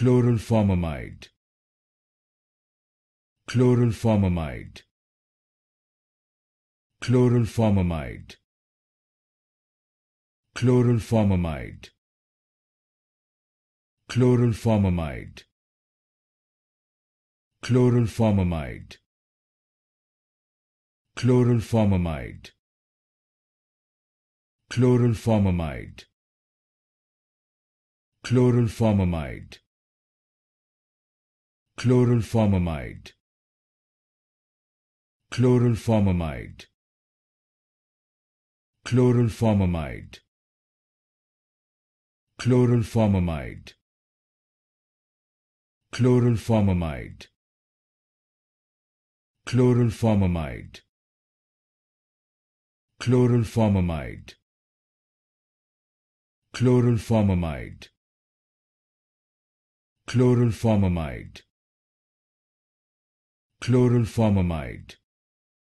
chloroformamide chloroformamide chloroformamide chloroformamide chloroformamide chloroformamide chloroformamide chloroformamide chloroformamide chlorulformamide chlorulformamide chlorulformamide chlorulformamide chlorulformamide chlorulformamide chlorulformamide chlorulformamide chlorulformamide chloral formamide